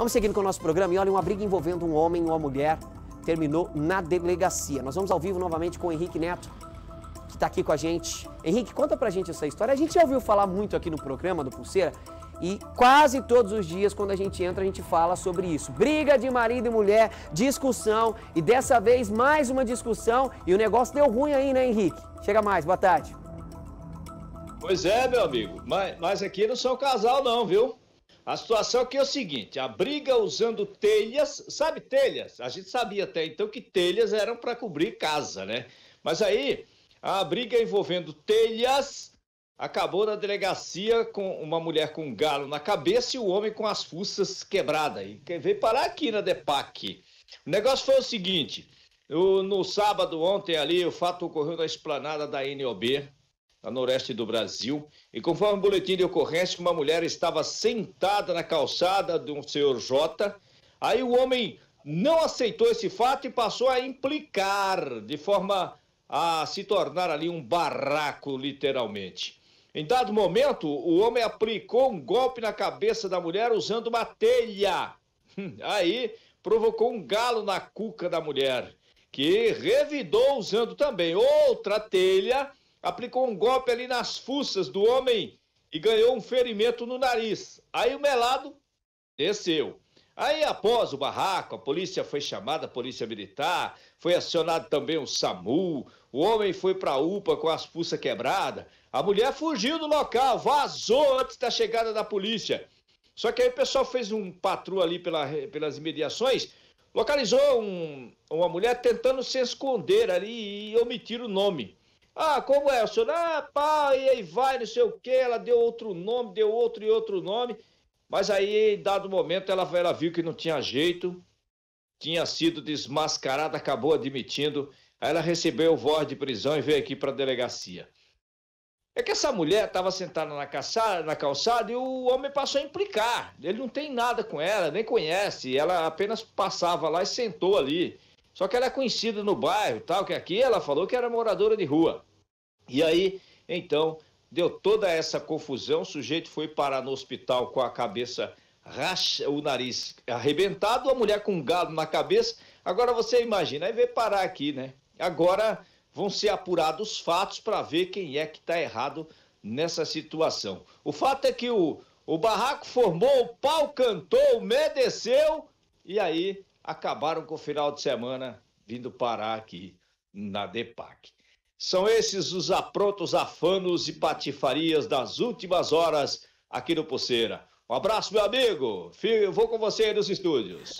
Vamos seguindo com o nosso programa e olha, uma briga envolvendo um homem e uma mulher terminou na delegacia. Nós vamos ao vivo novamente com o Henrique Neto, que está aqui com a gente. Henrique, conta pra gente essa história. A gente já ouviu falar muito aqui no programa do Pulseira e quase todos os dias, quando a gente entra, a gente fala sobre isso. Briga de marido e mulher, discussão e dessa vez mais uma discussão e o negócio deu ruim aí, né, Henrique? Chega mais, boa tarde. Pois é, meu amigo, mas, mas aqui não são casal não, viu? A situação aqui é o seguinte: a briga usando telhas, sabe telhas? A gente sabia até então que telhas eram para cobrir casa, né? Mas aí a briga envolvendo telhas acabou na delegacia com uma mulher com um galo na cabeça e o um homem com as fuças quebradas. E veio parar aqui na DEPAC. O negócio foi o seguinte: no sábado ontem ali, o fato ocorreu na esplanada da NOB, na tá noreste do Brasil. E conforme o boletim de ocorrência, uma mulher estava sentada na calçada de um senhor J. Aí o homem não aceitou esse fato e passou a implicar, de forma a se tornar ali um barraco, literalmente. Em dado momento, o homem aplicou um golpe na cabeça da mulher usando uma telha. Hum, aí provocou um galo na cuca da mulher, que revidou usando também outra telha aplicou um golpe ali nas fuças do homem e ganhou um ferimento no nariz. Aí o melado desceu. Aí, após o barraco, a polícia foi chamada, a polícia militar, foi acionado também o SAMU, o homem foi para a UPA com as fuças quebradas, a mulher fugiu do local, vazou antes da chegada da polícia. Só que aí o pessoal fez um patrulho ali pela, pelas imediações, localizou um, uma mulher tentando se esconder ali e omitir o nome. Ah, como é, o senhor? Ah, pá, e aí vai, não sei o quê. Ela deu outro nome, deu outro e outro nome. Mas aí, em dado momento, ela, ela viu que não tinha jeito, tinha sido desmascarada, acabou admitindo. Aí ela recebeu o voz de prisão e veio aqui para a delegacia. É que essa mulher estava sentada na calçada, na calçada e o homem passou a implicar. Ele não tem nada com ela, nem conhece. Ela apenas passava lá e sentou ali. Só que ela é conhecida no bairro, tal, que aqui ela falou que era moradora de rua. E aí, então, deu toda essa confusão, o sujeito foi parar no hospital com a cabeça racha, o nariz arrebentado, a mulher com um galo na cabeça. Agora você imagina, aí veio parar aqui, né? Agora vão ser apurados os fatos para ver quem é que está errado nessa situação. O fato é que o, o barraco formou, o pau cantou, medeceu e aí acabaram com o final de semana vindo parar aqui na DEPAC. São esses os aprontos, afanos e patifarias das últimas horas aqui no Pulseira. Um abraço, meu amigo. Fico, vou com você aí nos estúdios.